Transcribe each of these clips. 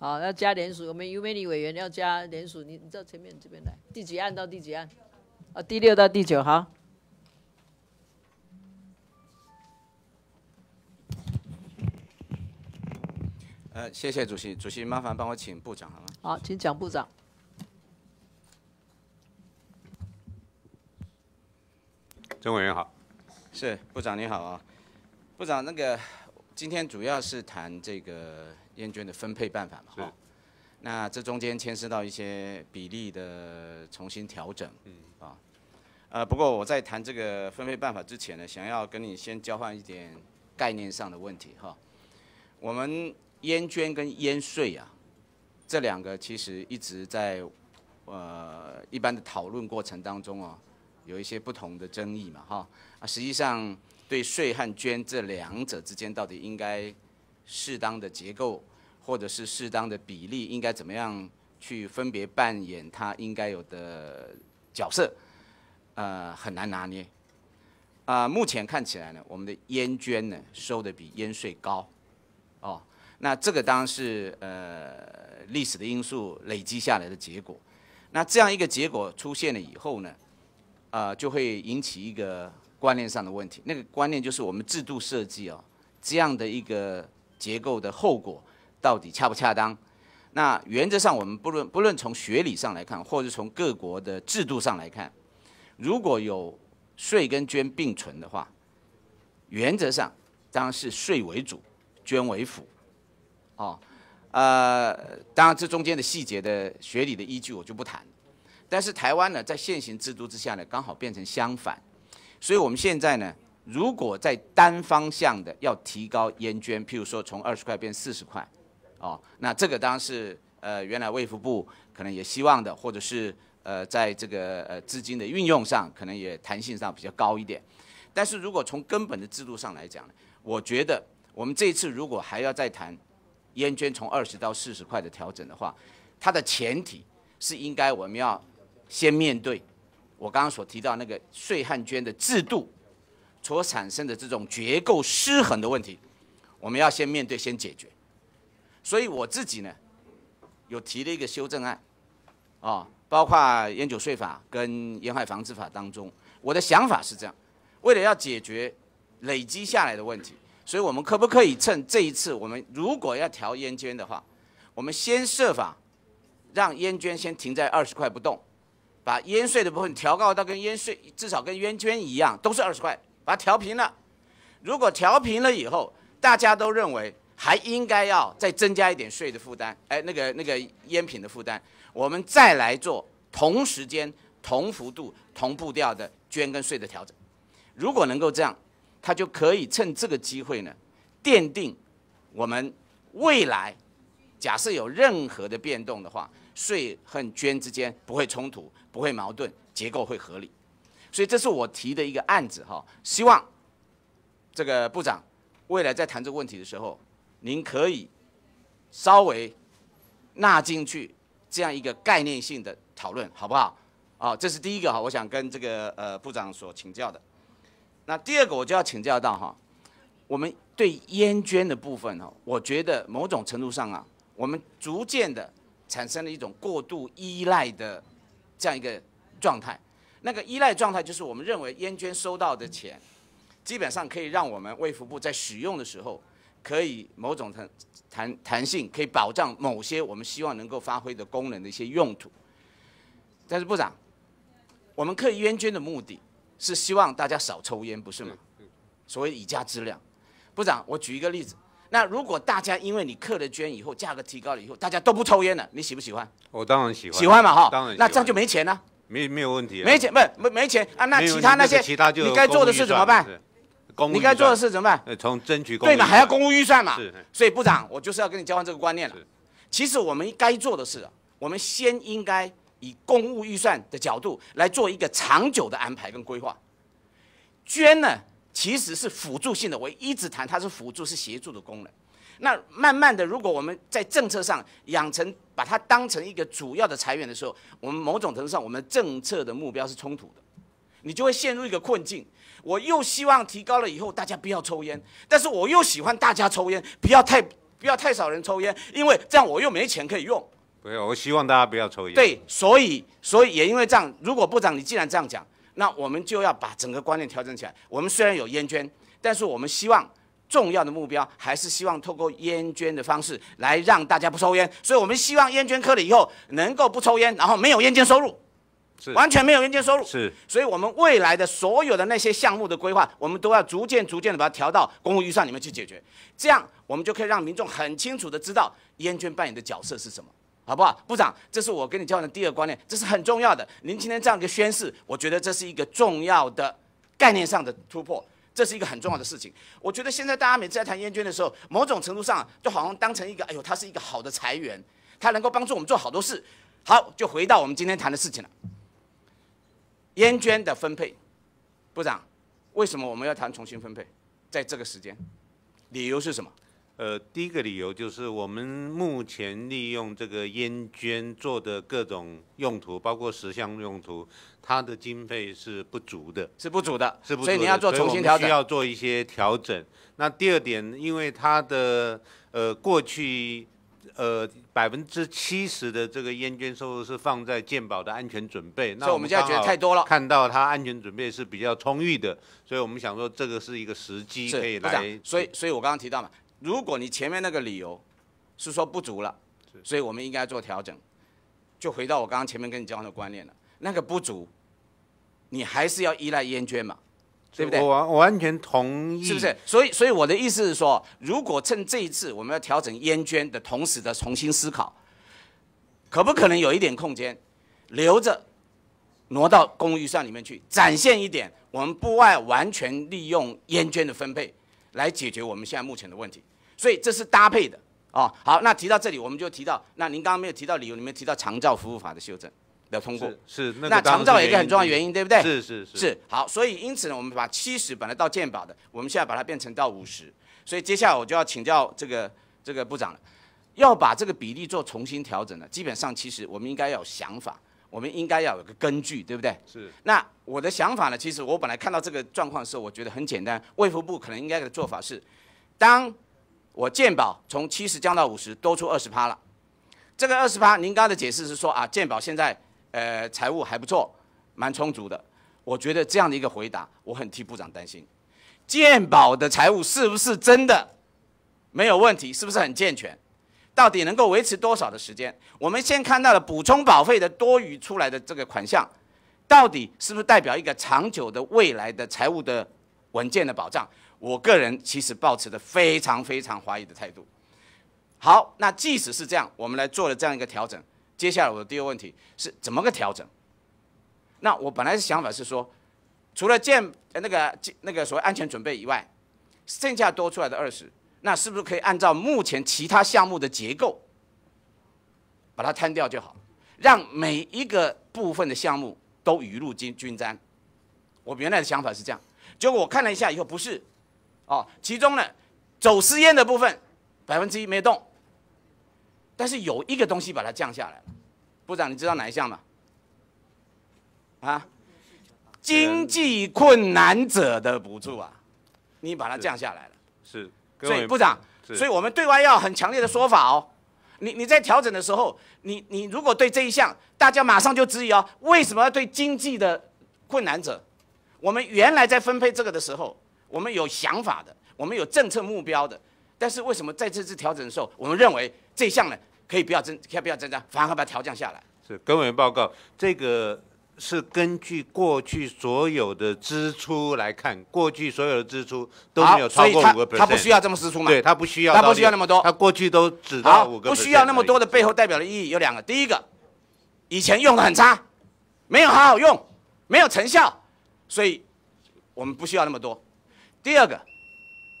好，要加联署。我们尤美你委员要加联署，你你到前面这边来，第几案到第几案？啊，第六到第九。好。呃，谢谢主席。主席，麻烦帮我请部长好吗？好，请蒋部长。郑委员好，是部长你好啊。部长，那个今天主要是谈这个。烟卷的分配办法嘛，哈，那这中间牵涉到一些比例的重新调整，嗯，啊，呃，不过我在谈这个分配办法之前呢，想要跟你先交换一点概念上的问题哈。我们烟捐跟烟税啊，这两个其实一直在，呃，一般的讨论过程当中啊，有一些不同的争议嘛，哈，啊，实际上对税和捐这两者之间到底应该适当的结构。或者是适当的比例，应该怎么样去分别扮演他应该有的角色？呃，很难拿捏。啊，目前看起来呢，我们的烟捐呢收的比烟税高。哦，那这个当然是呃历史的因素累积下来的结果。那这样一个结果出现了以后呢，啊，就会引起一个观念上的问题。那个观念就是我们制度设计哦，这样的一个结构的后果。到底恰不恰当？那原则上，我们不论不论从学理上来看，或者从各国的制度上来看，如果有税跟捐并存的话，原则上当然是税为主，捐为辅。哦，呃，当然这中间的细节的学理的依据我就不谈。但是台湾呢，在现行制度之下呢，刚好变成相反。所以我们现在呢，如果在单方向的要提高烟捐，譬如说从二十块变四十块。哦，那这个当然是呃，原来卫福部可能也希望的，或者是呃，在这个呃资金的运用上，可能也弹性上比较高一点。但是如果从根本的制度上来讲，我觉得我们这一次如果还要再谈烟捐从二十到四十块的调整的话，它的前提是应该我们要先面对我刚刚所提到那个税旱捐的制度所产生的这种结构失衡的问题，我们要先面对，先解决。所以我自己呢，有提了一个修正案，啊，包括烟酒税法跟烟害防治法当中，我的想法是这样：为了要解决累积下来的问题，所以我们可不可以趁这一次我们如果要调烟捐的话，我们先设法让烟捐先停在二十块不动，把烟税的部分调高到跟烟税至少跟烟捐一样都是二十块，把它调平了。如果调平了以后，大家都认为。还应该要再增加一点税的负担，哎，那个那个烟品的负担，我们再来做同时间、同幅度、同步调的捐跟税的调整。如果能够这样，他就可以趁这个机会呢，奠定我们未来假设有任何的变动的话，税和捐之间不会冲突，不会矛盾，结构会合理。所以这是我提的一个案子哈，希望这个部长未来在谈这个问题的时候。您可以稍微纳进去这样一个概念性的讨论，好不好？哦，这是第一个哈，我想跟这个呃部长所请教的。那第二个，我就要请教到哈，我们对烟捐的部分哈，我觉得某种程度上啊，我们逐渐的产生了一种过度依赖的这样一个状态。那个依赖状态就是我们认为烟捐收到的钱，基本上可以让我们卫福部在使用的时候。可以某种弹弹弹性，可以保障某些我们希望能够发挥的功能的一些用途。但是部长，我们意烟捐的目的是希望大家少抽烟，不是吗？所谓以价质量，部长，我举一个例子，那如果大家因为你刻了捐以后，价格提高了以后，大家都不抽烟了，你喜不喜欢？我当然喜欢。喜欢嘛哈？当然。那这样就没钱了？没没有问题。没钱不没没钱啊？那其他那些其他就你该做的事怎么办？你该做的事怎么办？从争取对嘛，还要公务预算嘛，所以部长，我就是要跟你交换这个观念了。其实我们该做的事，我们先应该以公务预算的角度来做一个长久的安排跟规划。捐呢，其实是辅助性的，我一直谈它是辅助、是协助的功能。那慢慢的，如果我们在政策上养成把它当成一个主要的裁员的时候，我们某种程度上，我们政策的目标是冲突的，你就会陷入一个困境。我又希望提高了以后大家不要抽烟，但是我又喜欢大家抽烟，不要太不要太少人抽烟，因为这样我又没钱可以用。不要，我希望大家不要抽烟。对，所以所以也因为这样，如果部长你既然这样讲，那我们就要把整个观念调整起来。我们虽然有烟捐，但是我们希望重要的目标还是希望透过烟捐的方式来让大家不抽烟。所以我们希望烟捐科了以后能够不抽烟，然后没有烟捐收入。完全没有人捐收入，是，所以我们未来的所有的那些项目的规划，我们都要逐渐逐渐的把它调到公务预算里面去解决，这样我们就可以让民众很清楚的知道烟圈扮演的角色是什么，好不好？部长，这是我跟你交换的第二个观念，这是很重要的。您今天这样一个宣誓，我觉得这是一个重要的概念上的突破，这是一个很重要的事情。我觉得现在大家每次在谈烟圈的时候，某种程度上就好像当成一个，哎呦，它是一个好的财源，它能够帮助我们做好多事。好，就回到我们今天谈的事情了。烟捐的分配，部长，为什么我们要谈重新分配？在这个时间，理由是什么？呃，第一个理由就是我们目前利用这个烟捐做的各种用途，包括十项用途，它的经费是不足的，是不足的，是不足的。所以你要做重新调整，需要做一些调整。那第二点，因为它的呃过去。呃，百分之七十的这个烟捐收入是放在鉴宝的安全准备，那我们现在觉得太多了，看到它安全准备是比较充裕的，所以我们想说这个是一个时机可以来。所以，所以我刚刚提到嘛，如果你前面那个理由是说不足了，所以我们应该做调整，就回到我刚刚前面跟你交换的观念了。那个不足，你还是要依赖烟捐嘛。对不对？我完全同意，是不是？所以所以我的意思是说，如果趁这一次我们要调整烟圈的同时的重新思考，可不可能有一点空间留着挪到公预算里面去，展现一点我们不外完全利用烟圈的分配来解决我们现在目前的问题？所以这是搭配的啊。好，那提到这里，我们就提到那您刚刚没有提到理由，你们提到长照服务法的修正。要通过是，那长照也是很重要的原因，对不对？是是是，是好，所以因此呢，我们把七十本来到健保的，我们现在把它变成到五十，所以接下来我就要请教这个这个部长了，要把这个比例做重新调整了。基本上，其实我们应该要有想法，我们应该要有个根据，对不对？是。那我的想法呢，其实我本来看到这个状况时候，我觉得很简单，卫福部可能应该的做法是，当我健保从七十降到五十，多出二十趴了，这个二十趴，您刚才解释是说啊，健保现在。呃，财务还不错，蛮充足的。我觉得这样的一个回答，我很替部长担心。健保的财务是不是真的没有问题？是不是很健全？到底能够维持多少的时间？我们先看到了补充保费的多余出来的这个款项，到底是不是代表一个长久的未来的财务的稳健的保障？我个人其实抱持的非常非常怀疑的态度。好，那即使是这样，我们来做了这样一个调整。接下来我的第二个问题是怎么个调整？那我本来的想法是说，除了建那个那个所谓安全准备以外，剩下多出来的二十，那是不是可以按照目前其他项目的结构把它摊掉就好，让每一个部分的项目都雨露均均沾？我原来的想法是这样，结果我看了一下以后不是，哦，其中呢走私烟的部分百分之一没动。但是有一个东西把它降下来了，部长，你知道哪一项吗？啊，经济困难者的补助啊，你把它降下来了。是，所以部长，所以我们对外要很强烈的说法哦。你你在调整的时候，你你如果对这一项，大家马上就质疑哦，为什么要对经济的困难者？我们原来在分配这个的时候，我们有想法的，我们有政策目标的。但是为什么在这次调整的时候，我们认为这项呢？可以不要增，可以不要增加，反而把它调降下来。是，根委员报告，这个是根据过去所有的支出来看，过去所有的支出都没有超过五个百所以它他不需要这么支出嘛？对，它不需要，它不需要那么多。它过去都只到五个不需要那么多的背后代表的意义有两个：第一个，以前用的很差，没有好好用，没有成效，所以我们不需要那么多；第二个，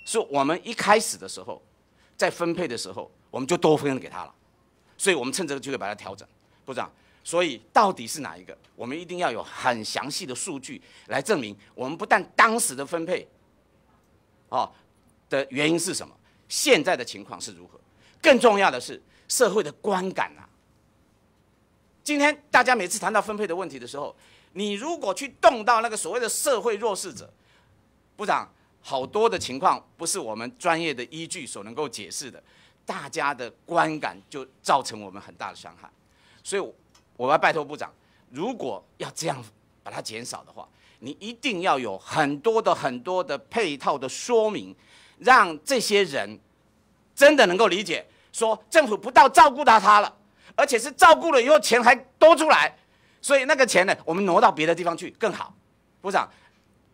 是我们一开始的时候在分配的时候，我们就多分给他了。所以，我们趁这个机会把它调整，部长。所以，到底是哪一个？我们一定要有很详细的数据来证明。我们不但当时的分配，哦，的原因是什么？现在的情况是如何？更重要的是社会的观感啊。今天大家每次谈到分配的问题的时候，你如果去动到那个所谓的社会弱势者，部长，好多的情况不是我们专业的依据所能够解释的。大家的观感就造成我们很大的伤害，所以我要拜托部长，如果要这样把它减少的话，你一定要有很多的很多的配套的说明，让这些人真的能够理解，说政府不到照顾到他了，而且是照顾了以后钱还多出来，所以那个钱呢，我们挪到别的地方去更好。部长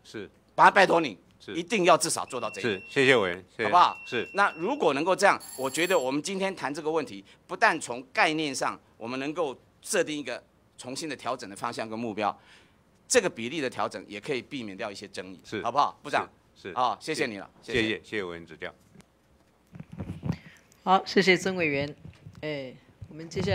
是，把拜托你。一定要至少做到这一是，谢谢委员，好不好？是。那如果能够这样，我觉得我们今天谈这个问题，不但从概念上我们能够设定一个重新的调整的方向跟目标，这个比例的调整也可以避免掉一些争议，是，好不好？部长，是。啊，谢谢你了。谢谢，谢谢委员指教。好，谢谢曾委员。哎，我们接下来。